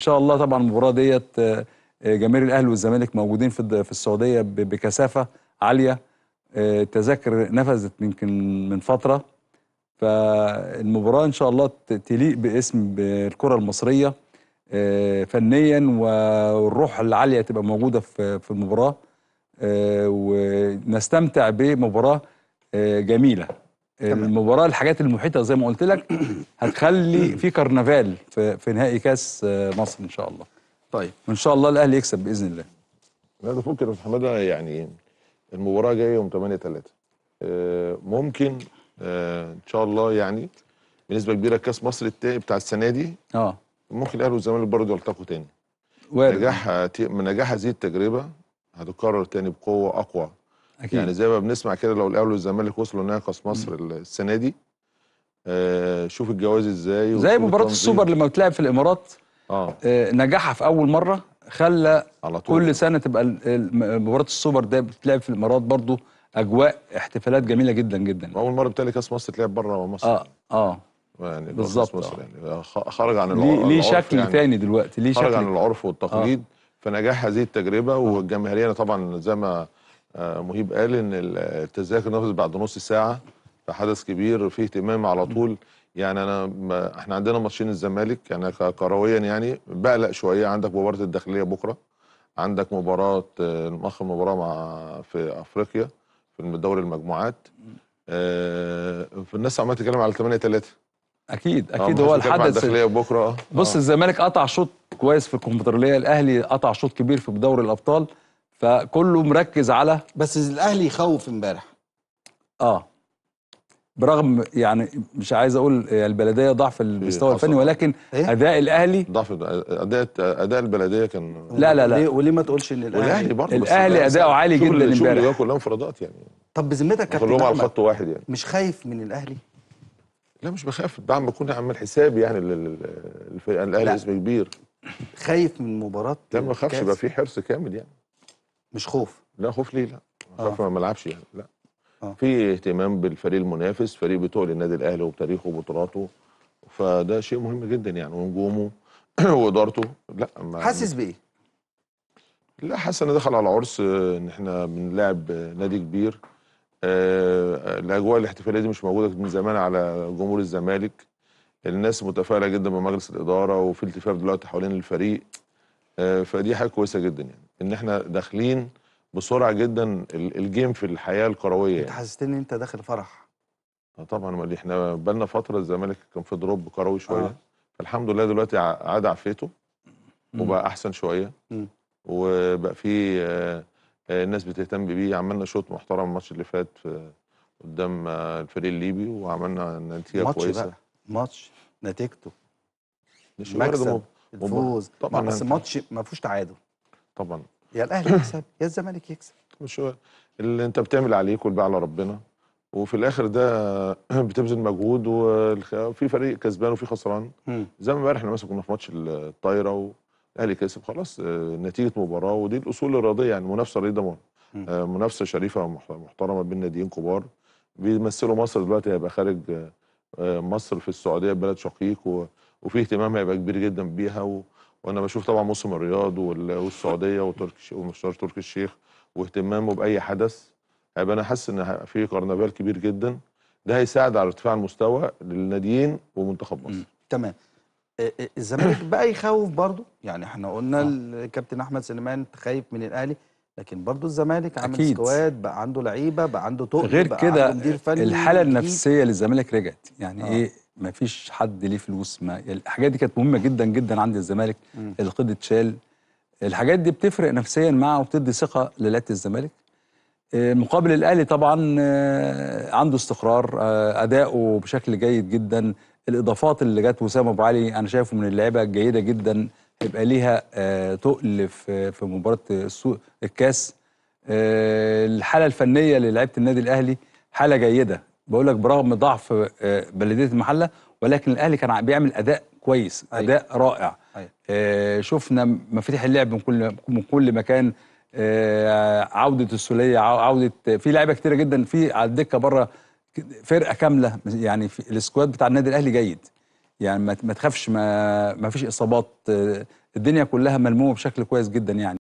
ان شاء الله طبعا المباراه ديت آه، آه، جماهير الاهلي والزمالك موجودين في في السعوديه بكثافه عاليه آه، التذاكر نفذت يمكن من فتره فالمباراه ان شاء الله تليق باسم الكره المصريه فنيا والروح العاليه تبقى موجوده في في المباراه ونستمتع بمباراه جميله المباراه الحاجات المحيطه زي ما قلت لك هتخلي في كرنفال في, في نهائي كاس آه، مصر ان شاء الله طيب وان شاء الله الاهلي يكسب باذن الله انا بفكر فكر يا حماده يعني المباراه جايه يوم 8 3 آه، ممكن آه، ان شاء الله يعني بنسبه كبيره كاس مصر بتاع السنه دي اه ممكن الاهلي والزمالك برضه يلتقوا تاني وارد نجاح نجاح هذه التجربه هتتكرر تاني بقوه اقوى يعني أكيد. يعني زي ما بنسمع كده لو الاهلي والزمالك وصلوا نهائي كاس مصر السنه دي آه شوف الجواز ازاي زي مباراه السوبر لما بتلعب في الامارات آه. آه نجاحها في اول مره خلى على طول. كل سنه تبقى مباراه السوبر ده بتلعب في الامارات برضو اجواء احتفالات جميله جدا جدا اول مره بتالي كاس مصر تلعب بره مصر اه اه يعني بالظبط مصر يعني. آه. يعني خرج عن العرف ليه شكل يعني تاني دلوقتي ليه شكل خرج عن العرف والتقليد آه. فنجاح هذه التجربه آه. والجماهيريه طبعا زي ما آه، مهيب قال ان التذاكر نفذ بعد نص ساعه فحدث كبير فيه اهتمام على طول يعني انا احنا عندنا ماتشين الزمالك يعني كرويا يعني بقلق شويه عندك مباراه الداخليه بكره عندك مباراه آه، اخر مباراه مع في افريقيا في دوري المجموعات آه، الناس عماله تتكلم على 8 3 اكيد اكيد هو الحدث بكره بص الزمالك قطع شوط كويس في الكونفدراليه الاهلي قطع شوط كبير في دوري الابطال فكله مركز على بس الاهلي يخوف امبارح اه برغم يعني مش عايز اقول البلديه ضعف إيه، المستوى الفني ولكن إيه؟ اداء الاهلي ضعف اداء اداء البلديه كان لا لا لا وليه ما تقولش ان الاهلي برضه الاهلي اداؤه عالي جدا امبارح شغل كلها انفرادات يعني طب بذمتك كابتن كلهم على خط واحد يعني مش خايف من الاهلي لا مش بخاف طبعا بكون عامل حسابي يعني للفرقه الاهلي اسم كبير خايف من مباراه لا ما بخافش يبقى في حرص كامل يعني مش خوف لا خوف ليه لا خوف آه. ما ملعبش يعني لا آه. في اهتمام بالفريق المنافس فريق بتوع النادي الاهلي وبتاريخه وبطولاته فده شيء مهم جدا يعني ونجومه وادارته لا ما حاسس بايه لا حاسس ان دخل على عرس ان احنا بنلاعب نادي كبير آه الاجواء الاحتفاليه دي مش موجوده من زمان على جمهور الزمالك الناس متفائله جدا بمجلس الاداره وفي التفاف دلوقتي حوالين الفريق آه، فدي حاجه كويسه جدا يعني ان احنا داخلين بسرعه جدا الجيم في الحياه الكرويه يعني. انت حسستني ان انت داخل فرح اه طبعا ما احنا بقالنا فتره الزمالك كان في دروب كروي شويه آه. فالحمد لله دلوقتي عاد عافيته وبقى احسن شويه وبقى في الناس آه، آه، بتهتم بيه عملنا شوط محترم الماتش اللي فات قدام الفريق الليبي وعملنا نتيجه كويسه ماتش بقى ماتش نتيجته مش مكسب الفوز طبعا بس ماتش ما فيهوش تعادل طبعا يا الاهلي يكسب يا الزمالك يكسب مش هو اللي انت بتعمل عليه والباقي على ربنا وفي الاخر ده بتبذل مجهود وفي فريق كسبان وفي خسران زي ما امبارح احنا مثلا كنا في ماتش الطايره والاهلي كسب خلاص آه، نتيجه مباراه ودي الاصول الرياضيه يعني منافسه رياضيه آه، منافسه شريفه ومحترمه بين ناديين كبار بيمثلوا مصر دلوقتي هيبقى خارج آه، مصر في السعوديه بلد شقيق وفي اهتمام هيبقى كبير جدا بيها و... وانا بشوف طبعا موسم الرياض وال... والسعوديه وتركي ومستشار تركي الشيخ واهتمامه باي حدث هيبقى انا حاسس ان في كرنفال كبير جدا ده هيساعد على ارتفاع المستوى للناديين ومنتخب مصر تمام آه، آه، الزمالك بقى يخوف برضه يعني احنا قلنا آه. الكابتن احمد سليمان خايف من الاهلي لكن برضه الزمالك عامل سكواد بقى عنده لعيبه بقى عنده تقل غير كده الحاله النفسيه للزمالك رجعت يعني آه. ايه ما فيش حد ليه فلوس ما الحاجات دي كانت مهمه جدا جدا عند الزمالك القيد اتشال الحاجات دي بتفرق نفسيا معه وبتدي ثقه للات الزمالك آه، مقابل الاهلي طبعا آه، عنده استقرار آه، اداؤه بشكل جيد جدا الاضافات اللي جت وسام ابو علي انا شايفه من اللعيبه الجيده جدا هيبقى ليها تقل في مباراه مباراه الكاس الحاله الفنيه للعيبه النادي الاهلي حاله جيده بقول لك برغم ضعف آه، بلديه المحله ولكن الاهلي كان بيعمل اداء كويس أيوة. اداء رائع أيوة. آه شفنا مفاتيح اللعب من كل من كل مكان آه عوده السوليه عوده في لعيبه كتيره جدا في على الدكه بره فرقه كامله يعني السكواد بتاع النادي الاهلي جيد يعني ما تخافش ما فيش اصابات آه، الدنيا كلها ملمومه بشكل كويس جدا يعني